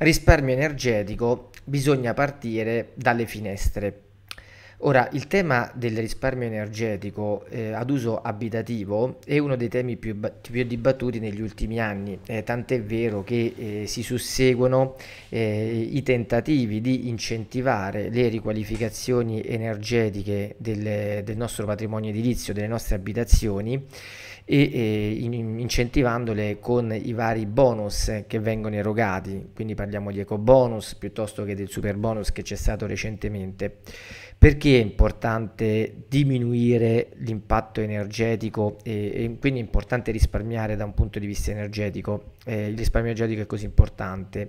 risparmio energetico bisogna partire dalle finestre. Ora, il tema del risparmio energetico eh, ad uso abitativo è uno dei temi più, più dibattuti negli ultimi anni, eh, tant'è vero che eh, si susseguono eh, i tentativi di incentivare le riqualificazioni energetiche del, del nostro patrimonio edilizio, delle nostre abitazioni, e, e incentivandole con i vari bonus che vengono erogati, quindi parliamo di eco bonus piuttosto che del super bonus che c'è stato recentemente. Perché è importante diminuire l'impatto energetico e, e, quindi è importante risparmiare da un punto di vista energetico? Eh, il risparmio energetico è così importante.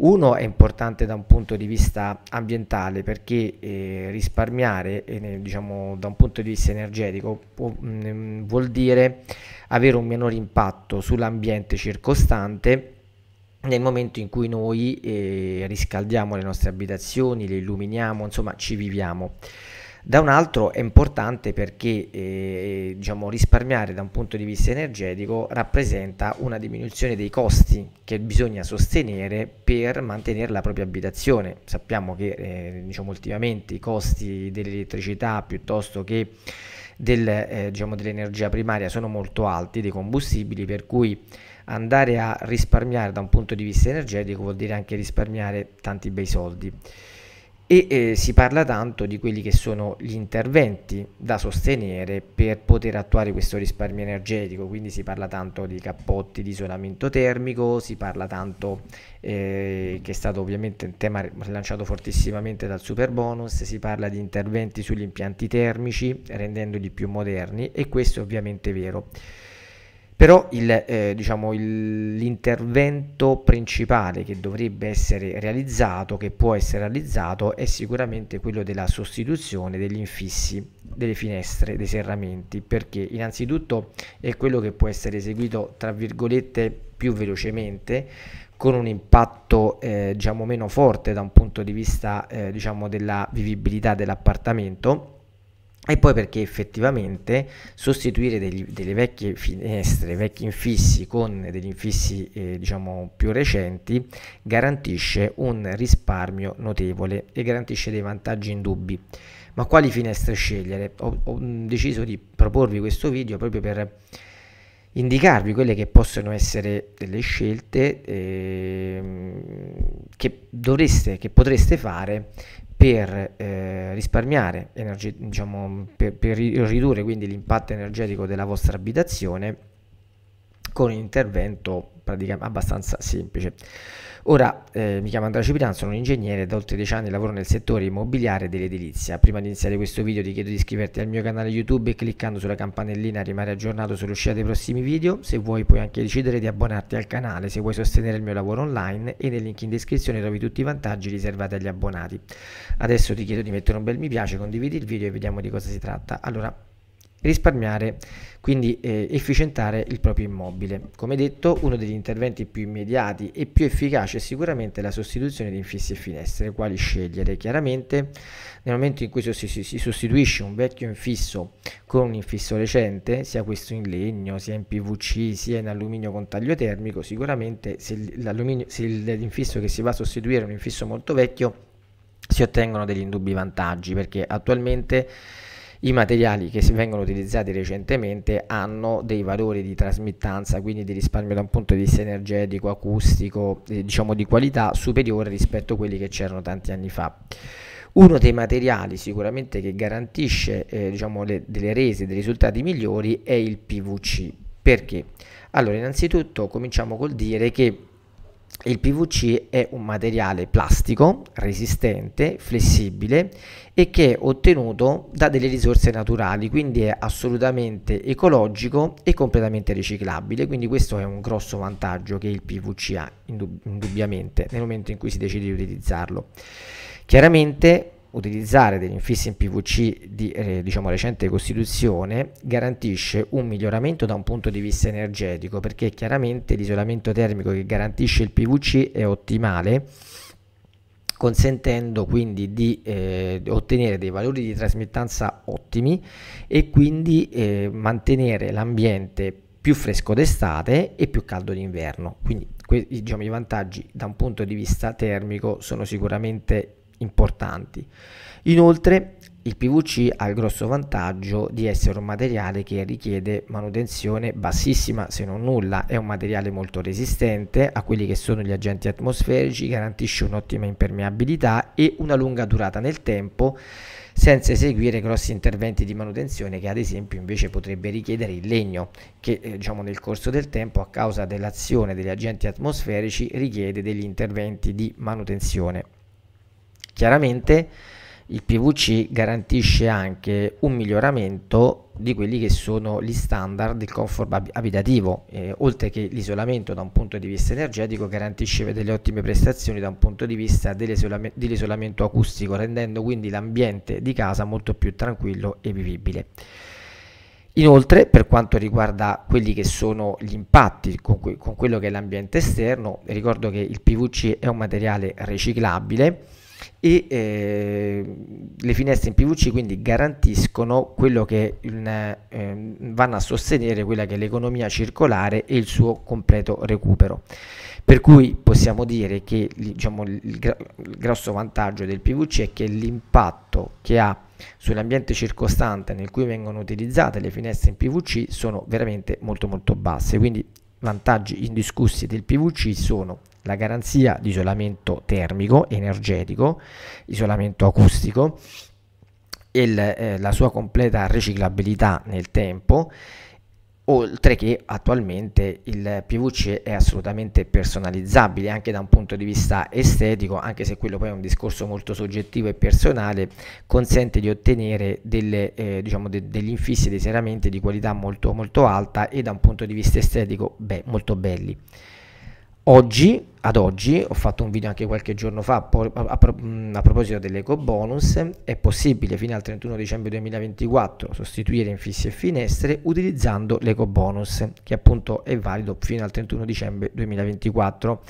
Uno è importante da un punto di vista ambientale perché eh, risparmiare eh, diciamo, da un punto di vista energetico può, mh, mm, vuol dire avere un minore impatto sull'ambiente circostante nel momento in cui noi eh, riscaldiamo le nostre abitazioni, le illuminiamo, insomma ci viviamo. Da un altro è importante perché eh, diciamo, risparmiare da un punto di vista energetico rappresenta una diminuzione dei costi che bisogna sostenere per mantenere la propria abitazione. Sappiamo che eh, diciamo, ultimamente i costi dell'elettricità piuttosto che del, eh, diciamo, dell'energia primaria sono molto alti, dei combustibili, per cui andare a risparmiare da un punto di vista energetico vuol dire anche risparmiare tanti bei soldi. E eh, si parla tanto di quelli che sono gli interventi da sostenere per poter attuare questo risparmio energetico, quindi si parla tanto di cappotti di isolamento termico, si parla tanto eh, che è stato ovviamente un tema rilanciato fortissimamente dal super bonus, si parla di interventi sugli impianti termici rendendoli più moderni e questo è ovviamente vero. Però il, eh, diciamo, il, l'intervento principale che dovrebbe essere realizzato, che può essere realizzato, è sicuramente quello della sostituzione degli infissi delle finestre, dei serramenti, perché innanzitutto è quello che può essere eseguito, tra virgolette, più velocemente, con un impatto eh, diciamo meno forte da un punto di vista eh, diciamo della vivibilità dell'appartamento e poi perché effettivamente sostituire degli, delle vecchie finestre, vecchi infissi con degli infissi eh, diciamo più recenti garantisce un risparmio notevole e garantisce dei vantaggi indubbi. Ma quali finestre scegliere? Ho, ho mm, deciso di proporvi questo video proprio per indicarvi quelle che possono essere delle scelte eh, che dovreste, che potreste fare per eh, risparmiare, energi- diciamo, per, per ridurre quindi l'impatto energetico della vostra abitazione con un intervento praticamente abbastanza semplice. Ora eh, mi chiamo Andrea Cipriano, sono un ingegnere, da oltre 10 anni lavoro nel settore immobiliare dell'edilizia. Prima di iniziare questo video ti chiedo di iscriverti al mio canale YouTube e cliccando sulla campanellina rimanere aggiornato sull'uscita dei prossimi video. Se vuoi puoi anche decidere di abbonarti al canale se vuoi sostenere il mio lavoro online e nel link in descrizione trovi tutti i vantaggi riservati agli abbonati. Adesso ti chiedo di mettere un bel mi piace, condividi il video e vediamo di cosa si tratta. Allora, risparmiare, quindi eh, efficientare il proprio immobile. Come detto, uno degli interventi più immediati e più efficaci è sicuramente la sostituzione di infissi e finestre, quali scegliere. Chiaramente nel momento in cui si sostituisce un vecchio infisso con un infisso recente, sia questo in legno, sia in PVC, sia in alluminio con taglio termico, sicuramente se, se l'infisso che si va a sostituire è un infisso molto vecchio, si ottengono degli indubbi vantaggi perché attualmente i materiali che si vengono utilizzati recentemente hanno dei valori di trasmittanza, quindi di risparmio da un punto di vista energetico, acustico, eh, diciamo di qualità superiore rispetto a quelli che c'erano tanti anni fa. Uno dei materiali sicuramente che garantisce eh, diciamo, le, delle rese, dei risultati migliori è il PVC. Perché? Allora, innanzitutto cominciamo col dire che il PVC è un materiale plastico, resistente, flessibile e che è ottenuto da delle risorse naturali, quindi è assolutamente ecologico e completamente riciclabile, quindi questo è un grosso vantaggio che il PVC ha indubbiamente nel momento in cui si decide di utilizzarlo. Chiaramente Utilizzare degli infissi in PVC di eh, diciamo, recente costituzione garantisce un miglioramento da un punto di vista energetico perché chiaramente l'isolamento termico che garantisce il PVC è ottimale consentendo quindi di eh, ottenere dei valori di trasmittanza ottimi e quindi eh, mantenere l'ambiente più fresco d'estate e più caldo d'inverno. Quindi diciamo, i vantaggi da un punto di vista termico sono sicuramente importanti. Inoltre il PVC ha il grosso vantaggio di essere un materiale che richiede manutenzione bassissima se non nulla, è un materiale molto resistente a quelli che sono gli agenti atmosferici, garantisce un'ottima impermeabilità e una lunga durata nel tempo senza eseguire grossi interventi di manutenzione che ad esempio invece potrebbe richiedere il legno che eh, diciamo nel corso del tempo a causa dell'azione degli agenti atmosferici richiede degli interventi di manutenzione. Chiaramente il PVC garantisce anche un miglioramento di quelli che sono gli standard del comfort abitativo, eh, oltre che l'isolamento da un punto di vista energetico garantisce delle ottime prestazioni da un punto di vista dell'isolamento acustico, rendendo quindi l'ambiente di casa molto più tranquillo e vivibile. Inoltre, per quanto riguarda quelli che sono gli impatti con, que con quello che è l'ambiente esterno, ricordo che il PVC è un materiale riciclabile, e eh, le finestre in PVC quindi garantiscono quello che in, eh, vanno a sostenere quella che è l'economia circolare e il suo completo recupero. Per cui possiamo dire che diciamo, il, gra il grosso vantaggio del PVC è che l'impatto che ha sull'ambiente circostante nel cui vengono utilizzate le finestre in PVC sono veramente molto molto basse, quindi Vantaggi indiscussi del PVC sono la garanzia di isolamento termico, energetico, isolamento acustico, il, eh, la sua completa riciclabilità nel tempo oltre che attualmente il PVC è assolutamente personalizzabile anche da un punto di vista estetico, anche se quello poi è un discorso molto soggettivo e personale, consente di ottenere delle, eh, diciamo de degli infissi, dei seramenti di qualità molto, molto alta e da un punto di vista estetico beh, molto belli oggi ad oggi, ho fatto un video anche qualche giorno fa a, mm, proposito dell'eco bonus, è possibile fino al 31 dicembre 2024 sostituire infissi e finestre utilizzando l'eco bonus che appunto è valido fino al 31 dicembre 2024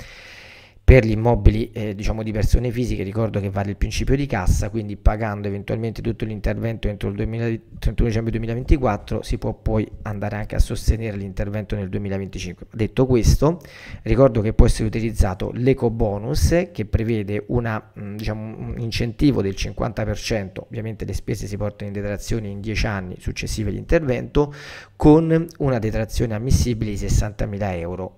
per gli immobili eh, diciamo di persone fisiche ricordo che vale il principio di cassa, quindi pagando eventualmente tutto l'intervento entro il 2000, 31 dicembre 2024 si può poi andare anche a sostenere l'intervento nel 2025. Detto questo, ricordo che può essere utilizzato l'eco bonus che prevede una, mh, mm, diciamo, un incentivo del 50%, ovviamente le spese si portano in detrazione in 10 anni successivi all'intervento, con una detrazione ammissibile di 60.000 euro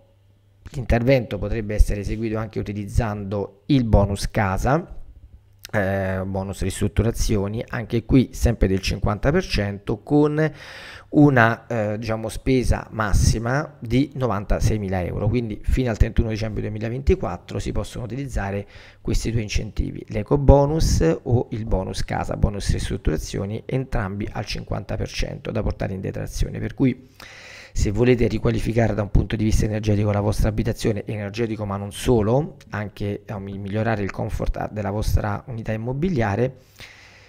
L'intervento potrebbe essere eseguito anche utilizzando il bonus casa, eh, bonus ristrutturazioni, anche qui sempre del 50% con una eh, diciamo, spesa massima di 96.000 euro. Quindi fino al 31 dicembre 2024 si possono utilizzare questi due incentivi, l'eco bonus o il bonus casa, bonus ristrutturazioni, entrambi al 50% da portare in detrazione. Per cui se volete riqualificare da un punto di vista energetico la vostra abitazione, energetico ma non solo, anche eh, migliorare il comfort ah, della vostra unità immobiliare,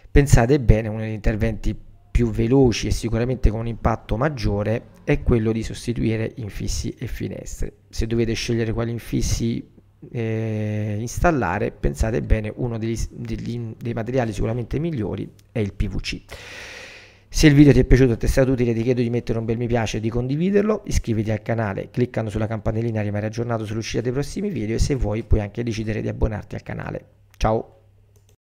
pensate bene, uno degli interventi più veloci e sicuramente con un impatto maggiore è quello di sostituire infissi e finestre. Se dovete scegliere quali infissi eh, installare, pensate bene, uno degli, degli, dei materiali sicuramente migliori è il PVC. Se il video ti è piaciuto e ti è stato utile ti chiedo di mettere un bel mi piace e di condividerlo, iscriviti al canale cliccando sulla campanellina rimarrai aggiornato sull'uscita dei prossimi video e se vuoi puoi anche decidere di abbonarti al canale. Ciao!